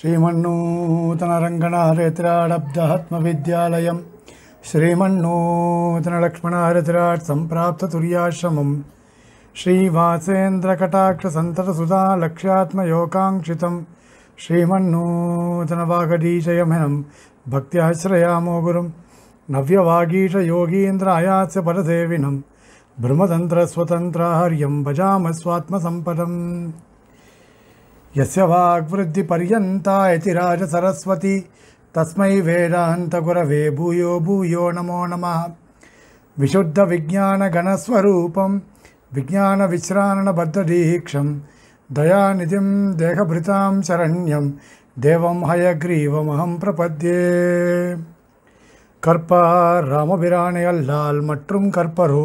श्रीमन्नूतनरङ्गणाहरितिराडब्धहत्मविद्यालयं श्रीमण्णूतनलक्ष्मणहरितिराट् सम्प्राप्ततुर्याश्रमं श्रीवासेन्द्रकटाक्षसन्ततसुधालक्ष्यात्मयोकाङ्क्षितं श्रीमन्नूतनवाघटीशयमनं भक्त्याश्रयामो गुरुं नव्यवागीषयोगीन्द्र आयास्य परसेविनं भ्रमतन्त्रस्वतन्त्र भजामस्वात्मसम्पदम् यस्य वाग्वृद्धिपर्यन्तायति राजसरस्वती तस्मै वेदान्तगुरवे भूयो भूयो नमो नमः विशुद्धविज्ञानगणस्वरूपं विज्ञानविश्राणबद्धदीक्षं दयानिधिं देहभृतां शरण्यं देवं हयग्रीवमहं प्रपद्ये கற்பா ராமபிரானையல்லால் மற்றும் கற்பரோ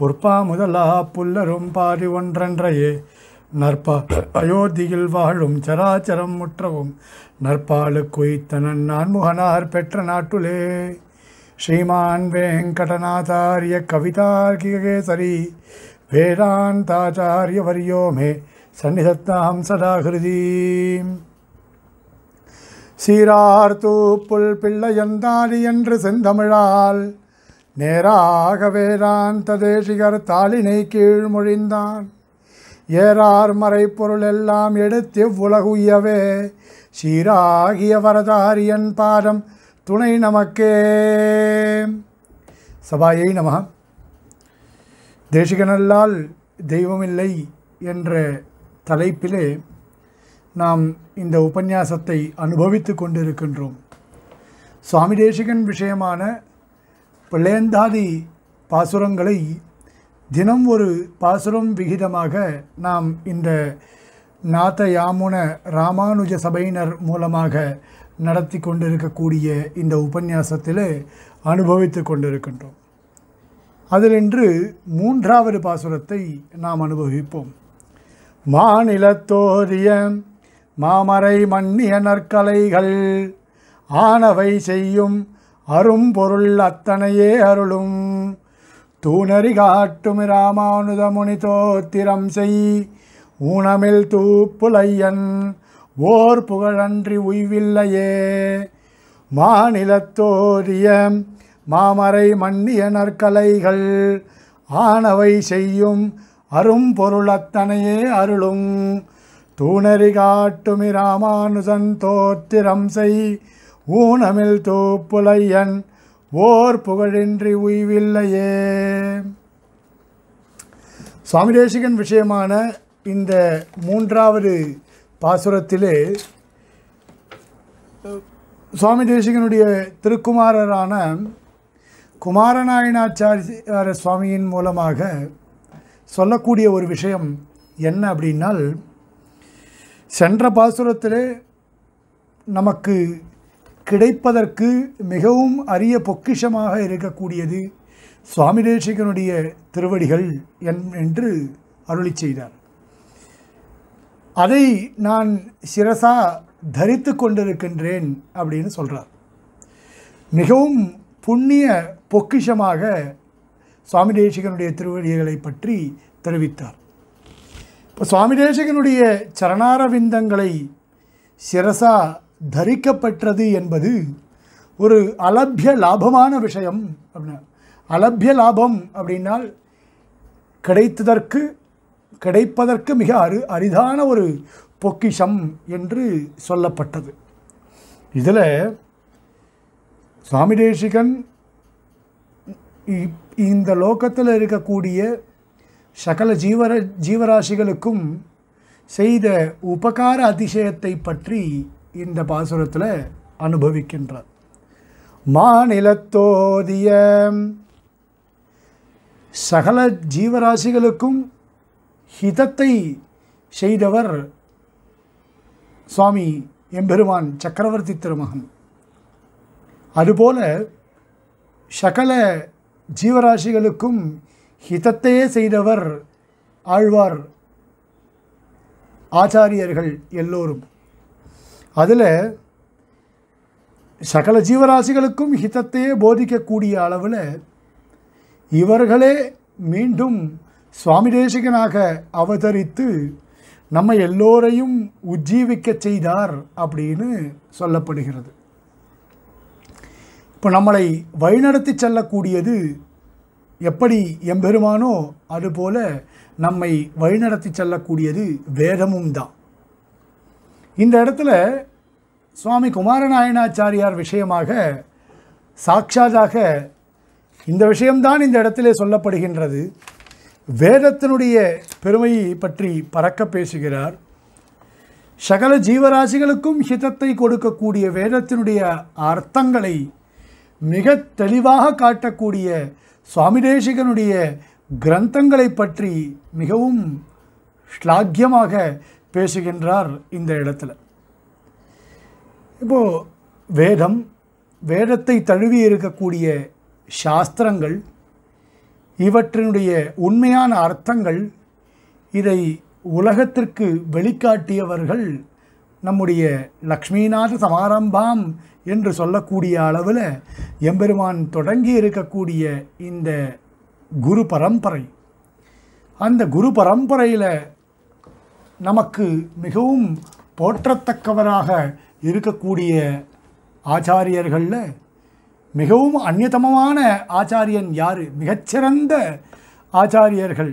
பொற்பா முதலா புல்லரும் பாரி ஒன்றன்றையே நற்பா அயோத்தியில் வாழும் சராச்சரம் முற்றவும் நற்பாலுக்குய்த்தனன் நான்முகனார் பெற்ற நாட்டுலே ஸ்ரீமான் வேங்கடநாதாரிய கவிதார்கிகேசரி வேதாந்தாச்சாரிய வரியோமே சன்னிதத்தாம் சதாகிருதி ஹிருதி சீரார்த்தூ புல் பிள்ளையந்தாலி என்று செந்தமிழால் நேராக வேதாந்த தேசிகர் தாளினை கீழ்மொழிந்தான் ஏறார் மறைப்பொருள் எல்லாம் எடுத்து உலகுயவே சீராகிய வரதாரியன் பாதம் துணை நமக்கே சபாயை நம தேசிகனல்லால் தெய்வமில்லை என்ற தலைப்பிலே நாம் இந்த உபன்யாசத்தை அனுபவித்து கொண்டிருக்கின்றோம் சுவாமி தேசிகன் விஷயமான பிள்ளையந்தாதி பாசுரங்களை தினம் ஒரு பாசுரம் விகிதமாக நாம் இந்த நாத்த யாமுன ராமானுஜ சபையினர் மூலமாக நடத்தி கொண்டிருக்கக்கூடிய இந்த உபன்யாசத்தில் அனுபவித்து கொண்டிருக்கின்றோம் அதிலின்று மூன்றாவது பாசுரத்தை நாம் அனுபவிப்போம் மாநிலத்தோரிய மாமரை மண்ணிய நற்கலைகள் ஆனவை செய்யும் அரும்பொருள் அத்தனையே அருளும் தூணறி காட்டும் முனி தோத்திரம் செய் ஊனமில் தூப்புலையன் ஓர் புகழன்றி உய்வில்லையே மாநிலத்தோரிய மாமரை மன்னிய நற்கலைகள் ஆனவை செய்யும் அரும் பொருளத்தனையே அருளும் தூணறி காட்டுமி ராமானுஜன் தோத்திரம் செய் ஊனமில் தூப்புலையன் ஓர் புகழின்றி உய்வில்லையே சுவாமி தேசிகன் விஷயமான இந்த மூன்றாவது பாசுரத்திலே சுவாமி தேசிகனுடைய திருக்குமாரரான குமாரநாயனாச்சாரியார சுவாமியின் மூலமாக சொல்லக்கூடிய ஒரு விஷயம் என்ன அப்படின்னால் சென்ற பாசுரத்திலே நமக்கு கிடைப்பதற்கு மிகவும் அரிய பொக்கிஷமாக இருக்கக்கூடியது சுவாமி தேசிகனுடைய திருவடிகள் என்று அருளி செய்தார் அதை நான் சிரசா தரித்து கொண்டிருக்கின்றேன் அப்படின்னு சொல்கிறார் மிகவும் புண்ணிய பொக்கிஷமாக சுவாமி தேசிகனுடைய திருவடிகளை பற்றி தெரிவித்தார் இப்போ சுவாமி தேசிகனுடைய சரணாரவிந்தங்களை சிரசா தரிக்கப்பட்டது என்பது ஒரு அலபிய லாபமான விஷயம் அப்படின்னா அலபிய லாபம் அப்படின்னால் கிடைத்ததற்கு கிடைப்பதற்கு மிக அரு அரிதான ஒரு பொக்கிஷம் என்று சொல்லப்பட்டது இதில் சுவாமி தேசிகன் இந்த லோகத்தில் இருக்கக்கூடிய சகல ஜீவர ஜீவராசிகளுக்கும் செய்த உபகார அதிசயத்தை பற்றி இந்த பாசுரத்தில் அனுபவிக்கின்றார் மாநிலத்தோதிய சகல ஜீவராசிகளுக்கும் ஹிதத்தை செய்தவர் சுவாமி எம்பெருமான் சக்கரவர்த்தி திருமகன் அதுபோல சகல ஜீவராசிகளுக்கும் ஹிதத்தையே செய்தவர் ஆழ்வார் ஆச்சாரியர்கள் எல்லோரும் அதில் சகல ஜீவராசிகளுக்கும் ஹிதத்தையே போதிக்கக்கூடிய அளவில் இவர்களே மீண்டும் சுவாமி தேசிகனாக அவதரித்து நம்ம எல்லோரையும் உஜ்ஜீவிக்க செய்தார் அப்படின்னு சொல்லப்படுகிறது இப்போ நம்மளை வழிநடத்தி செல்லக்கூடியது எப்படி எம்பெருமானோ அதுபோல நம்மை வழிநடத்தி செல்லக்கூடியது வேதமும் தான் இந்த இடத்துல சுவாமி குமாரநாயனாச்சாரியார் விஷயமாக சாட்சாதாக இந்த விஷயம்தான் இந்த இடத்திலே சொல்லப்படுகின்றது வேதத்தினுடைய பெருமையை பற்றி பறக்க பேசுகிறார் சகல ஜீவராசிகளுக்கும் ஹிதத்தை கொடுக்கக்கூடிய வேதத்தினுடைய அர்த்தங்களை மிக தெளிவாக காட்டக்கூடிய சுவாமி தேசிகனுடைய கிரந்தங்களை பற்றி மிகவும் ஸ்லாக்கியமாக பேசுகின்றார் இந்த இடத்துல இப்போது வேதம் வேதத்தை தழுவி இருக்கக்கூடிய சாஸ்திரங்கள் இவற்றினுடைய உண்மையான அர்த்தங்கள் இதை உலகத்திற்கு வெளிக்காட்டியவர்கள் நம்முடைய லக்ஷ்மிநாத சமாரம்பாம் என்று சொல்லக்கூடிய அளவில் எம்பெருமான் தொடங்கி இருக்கக்கூடிய இந்த குரு பரம்பரை அந்த குரு பரம்பரையில் நமக்கு மிகவும் போற்றத்தக்கவராக இருக்கக்கூடிய ஆச்சாரியர்களில் மிகவும் அந்நியதமமான ஆச்சாரியன் யார் மிகச்சிறந்த ஆச்சாரியர்கள்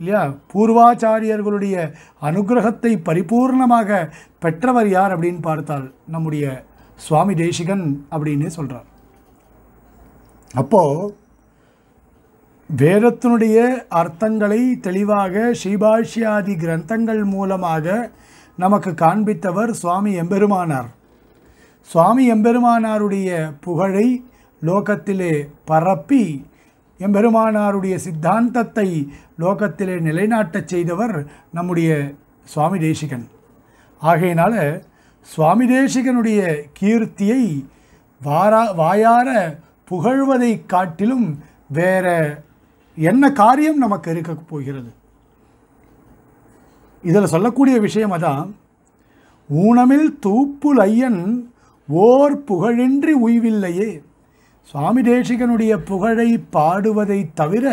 இல்லையா பூர்வாச்சாரியர்களுடைய அனுகிரகத்தை பரிபூர்ணமாக பெற்றவர் யார் அப்படின்னு பார்த்தால் நம்முடைய சுவாமி தேசிகன் அப்படின்னு சொல்கிறார் அப்போது வேதத்தினுடைய அர்த்தங்களை தெளிவாக ஸ்ரீபாஷியாதி கிரந்தங்கள் மூலமாக நமக்கு காண்பித்தவர் சுவாமி எம்பெருமானார் சுவாமி எம்பெருமானாருடைய புகழை லோகத்திலே பரப்பி எம்பெருமானாருடைய சித்தாந்தத்தை லோகத்திலே நிலைநாட்டச் செய்தவர் நம்முடைய சுவாமி தேசிகன் ஆகையினால சுவாமி தேசிகனுடைய கீர்த்தியை வாரா வாயார புகழ்வதை காட்டிலும் வேற என்ன காரியம் நமக்கு இருக்க போகிறது இதில் சொல்லக்கூடிய விஷயம் அதான் ஊனமில் தூப்புல் ஐயன் ஓர் புகழின்றி உய்வில்லையே சுவாமி தேசிகனுடைய புகழை பாடுவதை தவிர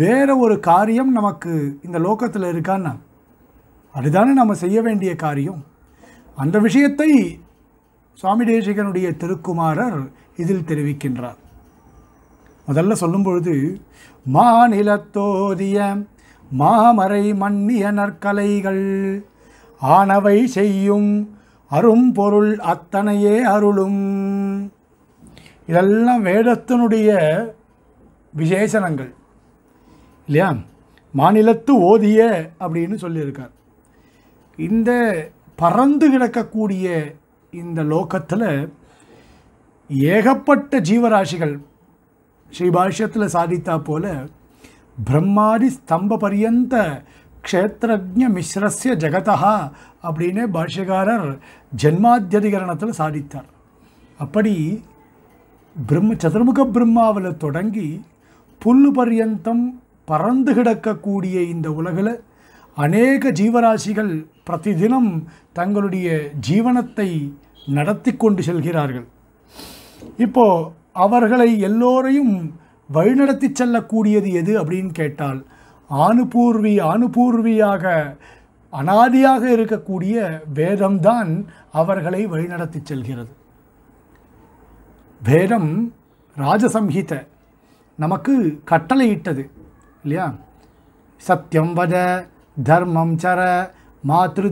வேற ஒரு காரியம் நமக்கு இந்த லோக்கத்தில் இருக்கான்னா அதுதானே நம்ம செய்ய வேண்டிய காரியம் அந்த விஷயத்தை சுவாமி தேசிகனுடைய திருக்குமாரர் இதில் தெரிவிக்கின்றார் முதல்ல சொல்லும் பொழுது மாநிலத்தோதிய மாமறை மன்னிய நற்கலைகள் ஆனவை செய்யும் அரும்பொருள் அத்தனையே அருளும் இதெல்லாம் வேடத்தினுடைய விசேஷணங்கள் இல்லையா மாநிலத்து ஓதிய அப்படின்னு சொல்லியிருக்கார் இந்த பறந்து கிடக்கக்கூடிய இந்த லோக்கத்தில் ஏகப்பட்ட ஜீவராசிகள் ஸ்ரீ பாஷ்யத்தில் சாதித்தா போல பிரம்மாதி ஸ்தம்ப பரியந்த க்ஷேத்ரஜ மிஸ்ரஸ்ய ஜெகதா அப்படின்னு பாஷ்யக்காரர் ஜென்மாத்தியதிகரணத்தில் சாதித்தார் அப்படி பிரம்ம சதுர்முக பிரம்மாவில் தொடங்கி புல் பரியந்தம் பறந்து கிடக்கக்கூடிய இந்த உலகில் அநேக ஜீவராசிகள் பிரதிதினம் தங்களுடைய ஜீவனத்தை நடத்தி கொண்டு செல்கிறார்கள் இப்போது அவர்களை எல்லோரையும் வழிநடத்தி செல்லக்கூடியது எது அப்படின்னு கேட்டால் ஆணுபூர்வி ஆணுபூர்வியாக அனாதியாக இருக்கக்கூடிய வேதம்தான் அவர்களை வழிநடத்தி செல்கிறது வேதம் ராஜசம்ஹித நமக்கு கட்டளையிட்டது இல்லையா சத்தியம் வத தர்மம் சர பித்ரு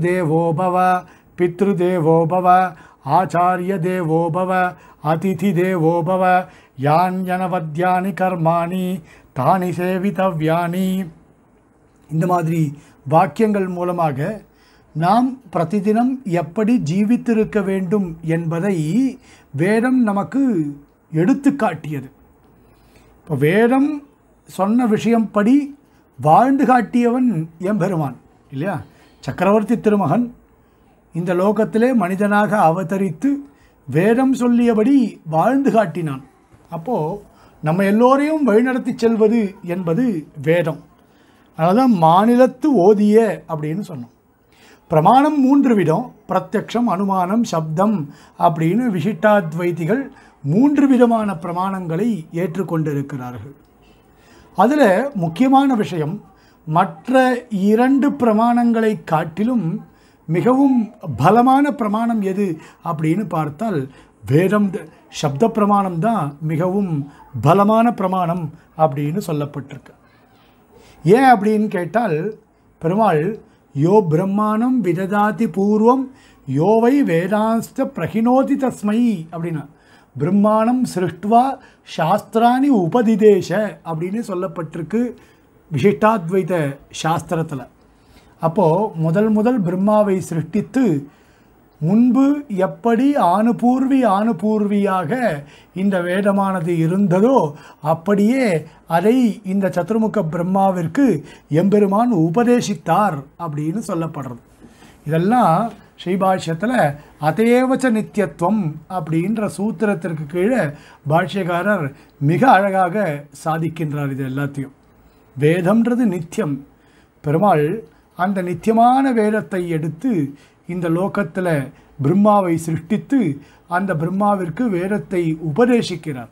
பித்ருதேவோபவ ஆச்சாரிய தேவோபவ அதிதி தேவோபவ யாஞ்சனவத்தியானி கர்மாணி தானி சேவிதவ்யானி இந்த மாதிரி வாக்கியங்கள் மூலமாக நாம் பிரதிதினம் எப்படி ஜீவித்திருக்க வேண்டும் என்பதை வேதம் நமக்கு எடுத்து காட்டியது இப்போ வேதம் சொன்ன விஷயம் படி வாழ்ந்து காட்டியவன் எம்பெருமான் இல்லையா சக்கரவர்த்தி திருமகன் இந்த லோகத்திலே மனிதனாக அவதரித்து வேதம் சொல்லியபடி வாழ்ந்து காட்டினான் அப்போது நம்ம எல்லோரையும் வழிநடத்தி செல்வது என்பது வேதம் அதனால மாநிலத்து ஓதிய அப்படின்னு சொன்னோம் பிரமாணம் மூன்று விதம் பிரத்யக்ஷம் அனுமானம் சப்தம் அப்படின்னு விசிட்டாத்வைதிகள் மூன்று விதமான பிரமாணங்களை ஏற்றுக்கொண்டிருக்கிறார்கள் அதில் முக்கியமான விஷயம் மற்ற இரண்டு பிரமாணங்களை காட்டிலும் மிகவும் பலமான பிரமாணம் எது அப்படின்னு பார்த்தால் வேதம் சப்த பிரமாணம் தான் மிகவும் பலமான பிரமாணம் அப்படின்னு சொல்லப்பட்டிருக்கு ஏன் அப்படின்னு கேட்டால் பெருமாள் யோ பிரம்மாணம் விததாதி பூர்வம் யோவை வேதாஸ்த பிரகினோதி தஸ்மை அப்படின்னா பிரம்மாணம் சிருஷ்டுவா சாஸ்திராணி உபதிதேச அப்படின்னு சொல்லப்பட்டிருக்கு விசிஷ்டாத்வைத சாஸ்திரத்தில் அப்போது முதல் முதல் பிரம்மாவை சிருஷ்டித்து முன்பு எப்படி ஆணுபூர்வி ஆணுபூர்வியாக இந்த வேதமானது இருந்ததோ அப்படியே அதை இந்த சத்துருமுக பிரம்மாவிற்கு எம்பெருமான் உபதேசித்தார் அப்படின்னு சொல்லப்படுறது இதெல்லாம் ஸ்ரீபாஷ்யத்தில் அதேவச்ச நித்தியத்துவம் அப்படின்ற சூத்திரத்திற்கு கீழே பாஷ்யக்காரர் மிக அழகாக சாதிக்கின்றார் இது எல்லாத்தையும் வேதம்ன்றது நித்தியம் பெருமாள் அந்த நித்தியமான வேதத்தை எடுத்து இந்த லோகத்தில் பிரம்மாவை சிருஷ்டித்து அந்த பிரம்மாவிற்கு வேதத்தை உபதேசிக்கிறார்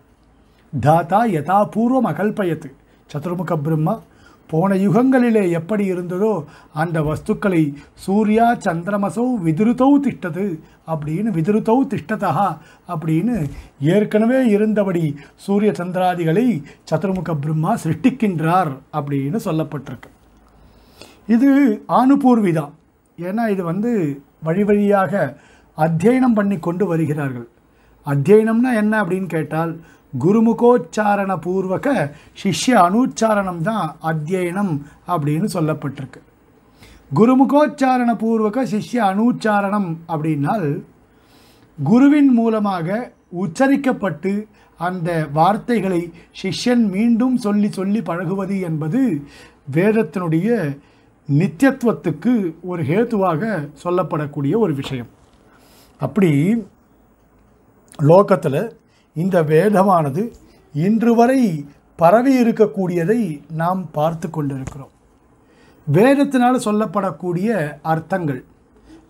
தாத்தா யதாபூர்வம் அகல்பயத்து சதுர்முக பிரம்மா போன யுகங்களிலே எப்படி இருந்ததோ அந்த வஸ்துக்களை சூர்யா சந்திரமசௌ விதிருத்தௌ திஷ்டது அப்படின்னு விதிருத்தௌ திஷ்டதா அப்படின்னு ஏற்கனவே இருந்தபடி சூரிய சந்திராதிகளை சதுர்முக பிரம்மா சிருஷ்டிக்கின்றார் அப்படின்னு சொல்லப்பட்டிருக்கு இது அனுபூர்விதா ஏன்னா இது வந்து வழி வழியாக அத்தியனம் பண்ணி கொண்டு வருகிறார்கள் அத்தியனம்னா என்ன அப்படின்னு கேட்டால் குருமுகோச்சாரண பூர்வக சிஷ்ய அனுச்சாரணம் தான் அத்தியனம் அப்படின்னு சொல்லப்பட்டிருக்கு குருமுகோச்சாரண பூர்வக சிஷ்ய அனுச்சாரணம் அப்படின்னால் குருவின் மூலமாக உச்சரிக்கப்பட்டு அந்த வார்த்தைகளை சிஷ்யன் மீண்டும் சொல்லி சொல்லி பழகுவது என்பது வேதத்தினுடைய நித்தியத்துவத்துக்கு ஒரு ஹேத்துவாக சொல்லப்படக்கூடிய ஒரு விஷயம் அப்படி லோகத்தில் இந்த வேதமானது இன்று வரை பரவி இருக்கக்கூடியதை நாம் பார்த்து கொண்டிருக்கிறோம் வேதத்தினால் சொல்லப்படக்கூடிய அர்த்தங்கள்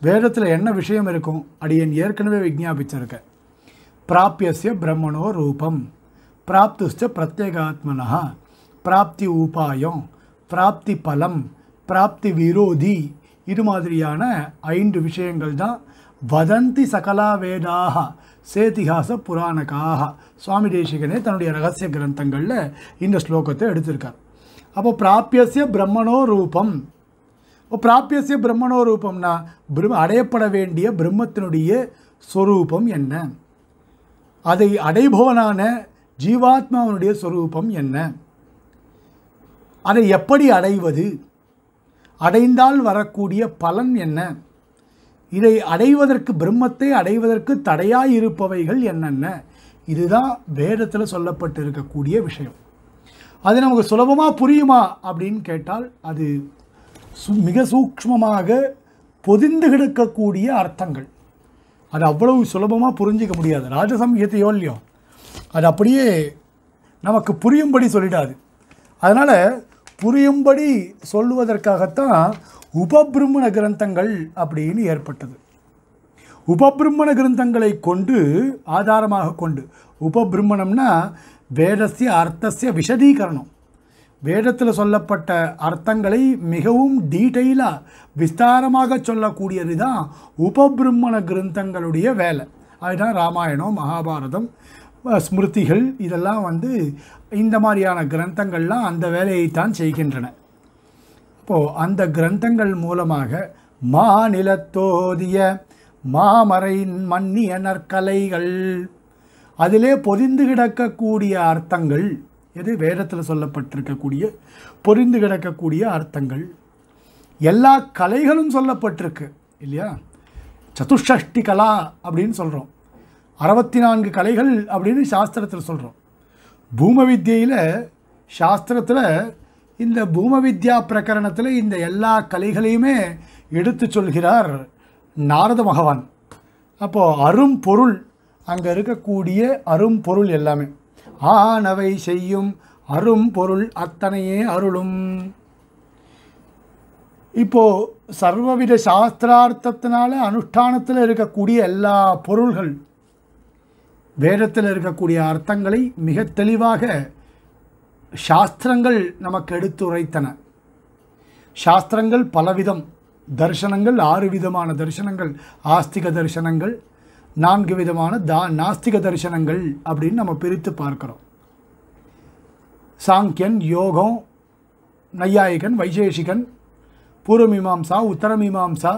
வேதத்தில் என்ன விஷயம் இருக்கும் அப்படி என் ஏற்கனவே விஜாபிச்சிருக்கேன் பிராபியசிய பிரம்மணோ ரூபம் பிராப்துஸ்ட பிரத்யேகாத்மனா பிராப்தி உபாயம் பிராப்தி பலம் பிராப்தி விரோதி இது மாதிரியான ஐந்து விஷயங்கள் தான் வதந்தி சகலா வேதாக சேதிகாச புராணக்காக சுவாமி தேசிகனே தன்னுடைய ரகசிய கிரந்தங்களில் இந்த ஸ்லோகத்தை எடுத்திருக்கார் அப்போ பிராபியசிய பிரம்மணோ ரூபம் இப்போ பிராபியசிய பிரம்மணோ ரூபம்னா பிரம் அடையப்பட வேண்டிய பிரம்மத்தினுடைய ஸ்வரூபம் என்ன அதை அடைபவனான ஜீவாத்மாவனுடைய ஸ்வரூபம் என்ன அதை எப்படி அடைவது அடைந்தால் வரக்கூடிய பலன் என்ன இதை அடைவதற்கு பிரம்மத்தை அடைவதற்கு தடையாயிருப்பவைகள் என்னென்ன இதுதான் வேதத்தில் சொல்லப்பட்டு இருக்கக்கூடிய விஷயம் அது நமக்கு சுலபமாக புரியுமா அப்படின்னு கேட்டால் அது சு மிக சூக்மமாக பொதிந்து கிடக்கக்கூடிய அர்த்தங்கள் அது அவ்வளவு சுலபமாக புரிஞ்சிக்க முடியாது ராஜசமயத்தையோ இல்லையோ அது அப்படியே நமக்கு புரியும்படி சொல்லிடாது அதனால் புரியும்படி சொல்லுவதற்காகத்தான் உபபிரம்மண கிரந்தங்கள் அப்படின்னு ஏற்பட்டது உபபிரம்மண கிரந்தங்களை கொண்டு ஆதாரமாக கொண்டு உபபிரம்மணம்னா வேதசிய அர்த்தசிய விஷதீகரணம் வேதத்தில் சொல்லப்பட்ட அர்த்தங்களை மிகவும் டீட்டெயிலாக விஸ்தாரமாக சொல்லக்கூடியது தான் உபபிரம்மண கிரந்தங்களுடைய வேலை அதுதான் ராமாயணம் மகாபாரதம் ஸ்மிருதிகள் இதெல்லாம் வந்து இந்த மாதிரியான கிரந்தங்கள்லாம் அந்த வேலையைத்தான் செய்கின்றன இப்போது அந்த கிரந்தங்கள் மூலமாக மாநிலத்தோதிய மாமரையின் மன்னிய நற்கலைகள் அதிலே பொதிந்து கிடக்கக்கூடிய அர்த்தங்கள் எது வேதத்தில் சொல்லப்பட்டிருக்கக்கூடிய பொரிந்து கிடக்கக்கூடிய அர்த்தங்கள் எல்லா கலைகளும் சொல்லப்பட்டிருக்கு இல்லையா சதுஷ்டி கலா அப்படின்னு சொல்கிறோம் அறுபத்தி நான்கு கலைகள் அப்படின்னு சாஸ்திரத்தில் சொல்கிறோம் பூம வித்தியில் சாஸ்திரத்தில் இந்த பூம வித்யா பிரகரணத்தில் இந்த எல்லா கலைகளையுமே எடுத்து சொல்கிறார் நாரத மகவான் அப்போது அரும்பொருள் அங்கே இருக்கக்கூடிய அரும்பொருள் எல்லாமே ஆனவை செய்யும் அரும்பொருள் அத்தனையே அருளும் இப்போது சர்வவித சாஸ்திரார்த்தத்தினால அனுஷ்டானத்தில் இருக்கக்கூடிய எல்லா பொருள்கள் வேதத்தில் இருக்கக்கூடிய அர்த்தங்களை மிக தெளிவாக சாஸ்திரங்கள் நமக்கு எடுத்துரைத்தன சாஸ்திரங்கள் பலவிதம் தரிசனங்கள் ஆறு விதமான தரிசனங்கள் ஆஸ்திக தரிசனங்கள் நான்கு விதமான தா நாஸ்திக தரிசனங்கள் அப்படின்னு நம்ம பிரித்து பார்க்குறோம் சாங்கியன் யோகம் நையாயிகன் வைசேஷிகன் பூர்வமீமாம்சா உத்தரமீமாசா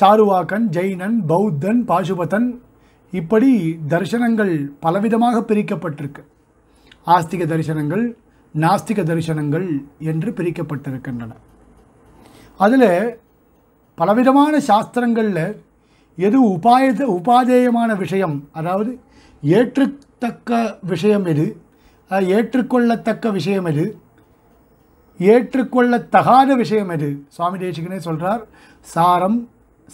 சாருவாக்கன் ஜெயினன் பௌத்தன் பாசுபதன் இப்படி தரிசனங்கள் பலவிதமாக பிரிக்கப்பட்டிருக்கு ஆஸ்திக தரிசனங்கள் நாஸ்திக தரிசனங்கள் என்று பிரிக்கப்பட்டிருக்கின்றன அதில் பலவிதமான சாஸ்திரங்களில் எது உபாய உபாதேயமான விஷயம் அதாவது ஏற்றுத்தக்க விஷயம் எது ஏற்றுக்கொள்ளத்தக்க விஷயம் எது ஏற்றுக்கொள்ளத்தகாத விஷயம் எது சுவாமி தேசிகனே சொல்கிறார் சாரம்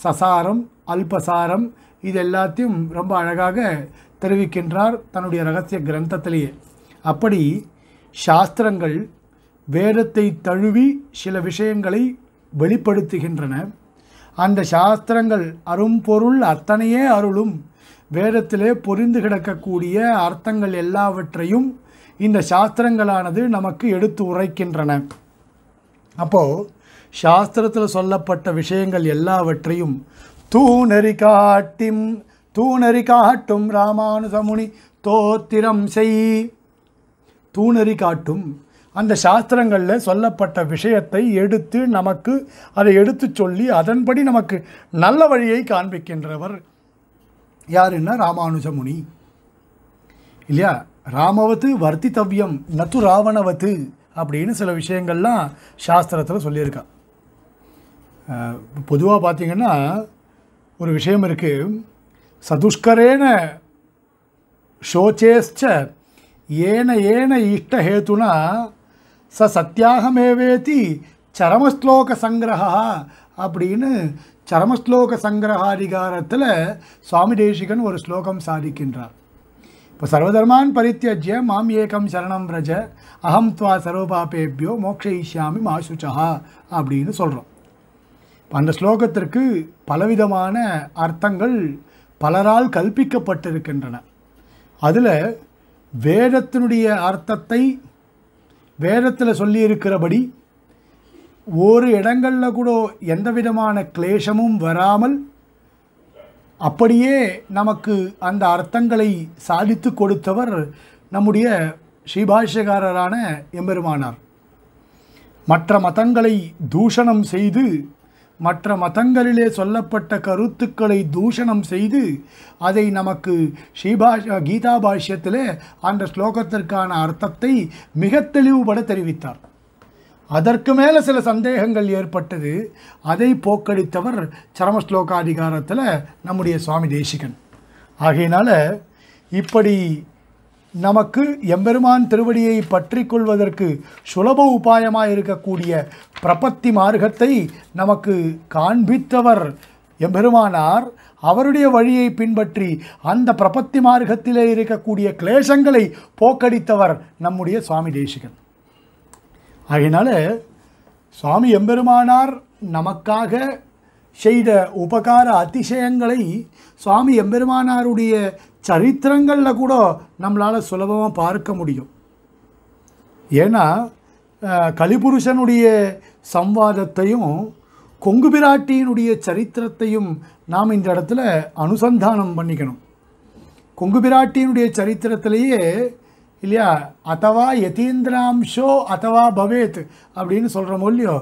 சசாரம் அல்பசாரம் இது எல்லாத்தையும் ரொம்ப அழகாக தெரிவிக்கின்றார் தன்னுடைய ரகசிய கிரந்தத்திலேயே அப்படி சாஸ்திரங்கள் வேதத்தை தழுவி சில விஷயங்களை வெளிப்படுத்துகின்றன அந்த சாஸ்திரங்கள் அரும்பொருள் அத்தனையே அருளும் வேதத்திலே பொரிந்து கிடக்கக்கூடிய அர்த்தங்கள் எல்லாவற்றையும் இந்த சாஸ்திரங்களானது நமக்கு எடுத்து உரைக்கின்றன அப்போது சாஸ்திரத்தில் சொல்லப்பட்ட விஷயங்கள் எல்லாவற்றையும் தூணறி காட்டிம் தூணறி காட்டும் ராமானுசமுனி தோத்திரம் செய் தூணறி காட்டும் அந்த சாஸ்திரங்களில் சொல்லப்பட்ட விஷயத்தை எடுத்து நமக்கு அதை எடுத்து சொல்லி அதன்படி நமக்கு நல்ல வழியை காண்பிக்கின்றவர் யாருன்னா ராமானுஜமுனி இல்லையா ராமவத்து வர்த்தித்தவ்யம் நத்து ராவணவத்து அப்படின்னு சில விஷயங்கள்லாம் சாஸ்திரத்தில் சொல்லியிருக்கா பொதுவாக பார்த்திங்கன்னா ஒரு விஷயம் இருக்குது சதுஷ்கரேன சோச்சேச்ச ஏன ஏன இஷ்டஹேத்துனா ச சத்தியாகமேவேதி சரமஸ்லோக சங்கிரகா அப்படின்னு சரமஸ்லோக சங்கிரகாதிகாரத்தில் சுவாமி தேசிகன் ஒரு ஸ்லோகம் சாதிக்கின்றார் இப்போ சர்வதர்மான் பரித்தியஜ்ய மாம் ஏகம் சரணம் ரஜ அகம் துவா சர்வபாபேபியோ மோக்ஷயிஷ்யாமி மாசுச்சா அப்படின்னு சொல்கிறோம் அந்த ஸ்லோகத்திற்கு பலவிதமான அர்த்தங்கள் பலரால் கல்பிக்கப்பட்டிருக்கின்றன அதில் வேதத்தினுடைய அர்த்தத்தை வேதத்தில் சொல்லியிருக்கிறபடி ஒரு இடங்களில் கூட எந்த விதமான கிளேஷமும் வராமல் அப்படியே நமக்கு அந்த அர்த்தங்களை சாதித்து கொடுத்தவர் நம்முடைய ஸ்ரீபாஷ்யகாரரான எம்பெருமானார் மற்ற மதங்களை தூஷணம் செய்து மற்ற மதங்களிலே சொல்லப்பட்ட கருத்துக்களை தூஷணம் செய்து அதை நமக்கு ஸ்ரீபாஷ கீதா பாஷ்யத்தில் அந்த ஸ்லோகத்திற்கான அர்த்தத்தை மிக தெளிவுபட தெரிவித்தார் அதற்கு மேலே சில சந்தேகங்கள் ஏற்பட்டது அதை போக்கடித்தவர் சரமஸ்லோகாதிகாரத்தில் நம்முடைய சுவாமி தேசிகன் ஆகையினால் இப்படி நமக்கு எம்பெருமான் திருவடியை பற்றி கொள்வதற்கு சுலப உபாயமாக இருக்கக்கூடிய பிரபத்தி மார்க்கத்தை நமக்கு காண்பித்தவர் எம்பெருமானார் அவருடைய வழியை பின்பற்றி அந்த பிரபத்தி மார்க்கத்திலே இருக்கக்கூடிய கிளேசங்களை போக்கடித்தவர் நம்முடைய சுவாமி தேசிகன் அதனால் சுவாமி எம்பெருமானார் நமக்காக செய்த உபகார அதிசயங்களை சுவாமி எம்பெருமானாருடைய சரித்திரங்களில் கூட நம்மளால் சுலபமாக பார்க்க முடியும் ஏன்னா கலிபுருஷனுடைய சம்வாதத்தையும் கொங்கு பிராட்டியினுடைய சரித்திரத்தையும் நாம் இந்த இடத்துல அனுசந்தானம் பண்ணிக்கணும் கொங்கு பிராட்டியினுடைய சரித்திரத்திலேயே இல்லையா அத்தவா யதீந்திராம்சோ அத்தவா பவேத் அப்படின்னு சொல்கிற மொழியோ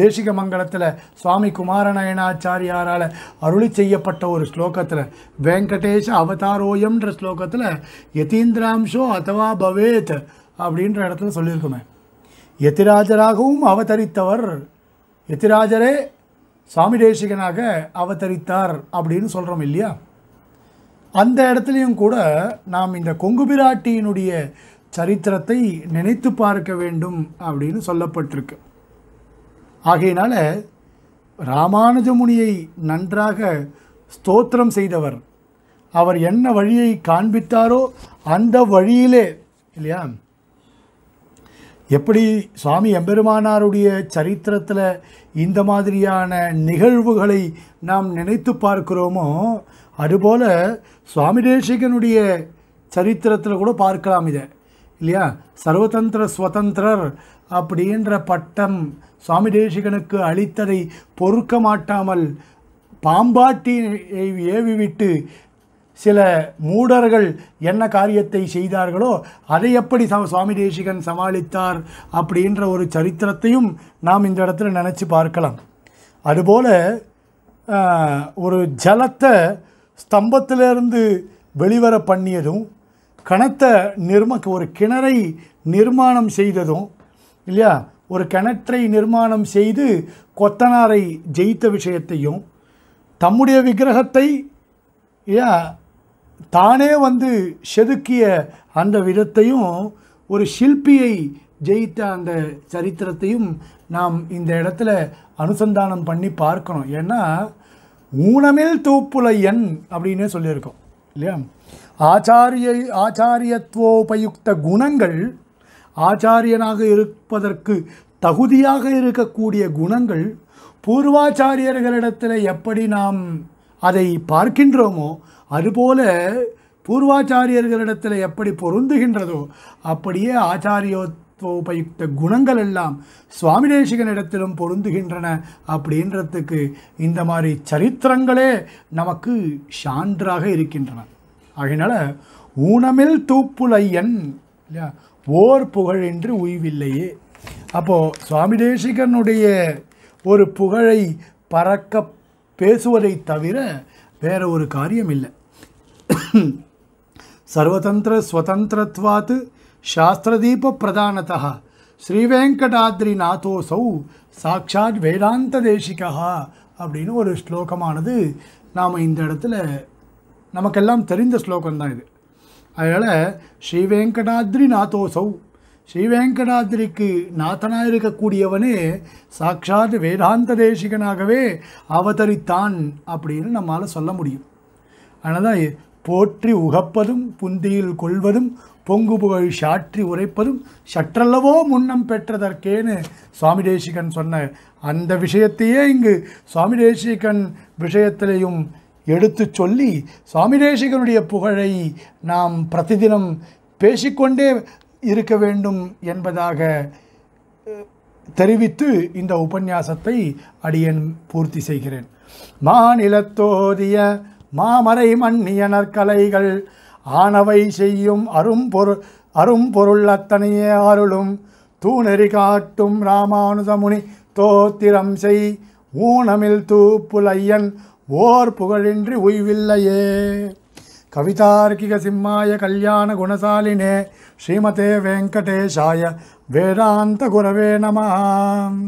தேசிக மங்கலத்தில் சுவாமி குமாரநயனாச்சாரியாரால் அருளி செய்யப்பட்ட ஒரு ஸ்லோகத்தில் வெங்கடேஷ அவதாரோயம்ன்ற ஸ்லோகத்தில் யதீந்திராம்சோ அத்தவா பவேத் அப்படின்ற இடத்துல சொல்லியிருக்குமே யதிராஜராகவும் அவதரித்தவர் யதிராஜரே சுவாமி தேசிகனாக அவதரித்தார் அப்படின்னு சொல்கிறோம் இல்லையா அந்த இடத்துலையும் கூட நாம் இந்த கொங்கு பிராட்டியினுடைய சரித்திரத்தை நினைத்து பார்க்க வேண்டும் அப்படின்னு சொல்லப்பட்டிருக்கு ஆகையினால் ராமானுஜமுனியை நன்றாக ஸ்தோத்திரம் செய்தவர் அவர் என்ன வழியை காண்பித்தாரோ அந்த வழியிலே இல்லையா எப்படி சுவாமி எம்பெருமானாருடைய சரித்திரத்தில் இந்த மாதிரியான நிகழ்வுகளை நாம் நினைத்து பார்க்கிறோமோ அதுபோல் சுவாமி தேசிகனுடைய சரித்திரத்தில் கூட பார்க்கலாம் இதை இல்லையா சர்வதந்திர ஸ்வதந்திரர் அப்படின்ற பட்டம் சுவாமி தேசிகனுக்கு அளித்ததை பொறுக்க மாட்டாமல் பாம்பாட்டி ஏவிவிட்டு சில மூடர்கள் என்ன காரியத்தை செய்தார்களோ அதை எப்படி சுவாமி தேசிகன் சமாளித்தார் அப்படின்ற ஒரு சரித்திரத்தையும் நாம் இந்த இடத்துல நினச்சி பார்க்கலாம் அதுபோல் ஒரு ஜலத்தை ஸ்தம்பத்திலிருந்து வெளிவர பண்ணியதும் கணத்தை நிர்ம ஒரு கிணறை நிர்மாணம் செய்ததும் இல்லையா ஒரு கிணற்றை நிர்மாணம் செய்து கொத்தனாரை ஜெயித்த விஷயத்தையும் தம்முடைய விக்கிரகத்தை தானே வந்து செதுக்கிய அந்த விதத்தையும் ஒரு சில்பியை ஜெயித்த அந்த சரித்திரத்தையும் நாம் இந்த இடத்துல அனுசந்தானம் பண்ணி பார்க்கணும் ஏன்னா ஊனமில் தூப்புலையன் அப்படின்னு சொல்லியிருக்கோம் இல்லையா ஆச்சாரிய ஆச்சாரியத்துவோபயுக்த குணங்கள் ஆச்சாரியனாக இருப்பதற்கு தகுதியாக இருக்கக்கூடிய குணங்கள் பூர்வாச்சாரியர்களிடத்தில் எப்படி நாம் அதை பார்க்கின்றோமோ அதுபோல பூர்வாச்சாரியர்களிடத்தில் எப்படி பொருந்துகின்றதோ அப்படியே ஆச்சாரியோபயுக்த குணங்கள் எல்லாம் சுவாமி தேசிகனிடத்திலும் பொருந்துகின்றன அப்படின்றதுக்கு இந்த மாதிரி சரித்திரங்களே நமக்கு சான்றாக இருக்கின்றன ஆகினால ஊனமில் தூப்புலையன் இல்லையா போர் புகழின்றி உய்வில்லையே அப்போது சுவாமி தேசிகனுடைய ஒரு புகழை பறக்க பேசுவதை தவிர வேற ஒரு காரியம் இல்லை சர்வதந்திர ஸ்வதந்திரத்வாத்து சாஸ்திரதீப பிரதானதா ஸ்ரீவேங்கடாத்ரி நாதோசௌ சாட்சாத் வேதாந்த தேசிகா அப்படின்னு ஒரு ஸ்லோகமானது நாம் இந்த இடத்துல நமக்கெல்லாம் தெரிந்த ஸ்லோகம்தான் இது அதனால் ஸ்ரீவேங்கடாத்ரி நாதோசௌ ஸ்ரீவேங்கடாத்ரிக்கு நாத்தனாக இருக்கக்கூடியவனே சாட்சாத் வேதாந்த தேசிகனாகவே அவதரித்தான் அப்படின்னு நம்மால் சொல்ல முடியும் அதனால் தான் போற்றி உகப்பதும் புந்தியில் கொள்வதும் பொங்கு புகழ் சாற்றி உரைப்பதும் சற்றல்லவோ முன்னம் பெற்றதற்கேன்னு சுவாமி தேசிகன் சொன்ன அந்த விஷயத்தையே இங்கு சுவாமி தேசிகன் விஷயத்திலையும் எடுத்து சொல்லி சுவாமி தேசிகனுடைய புகழை நாம் பிரதிதினம் பேசிக்கொண்டே இருக்க வேண்டும் என்பதாக தெரிவித்து இந்த உபன்யாசத்தை அடியன் பூர்த்தி செய்கிறேன் மாநிலத்தோதிய மாமரை மண்ணியனற்கலைகள் ஆனவை செய்யும் அரும்பொரு அரும்பொருள் அத்தனையே அருளும் தூணெறி காட்டும் முனி தோத்திரம் செய் ஊனமில் தூப்புலையன் ஓர் புகழின்றி உய்வில்லையே கவிதார்க்கிக சிம்மாய கல்யாண குணசாலினே ஸ்ரீமதே வெங்கடேஷாய வேதாந்த குரவே நமாம்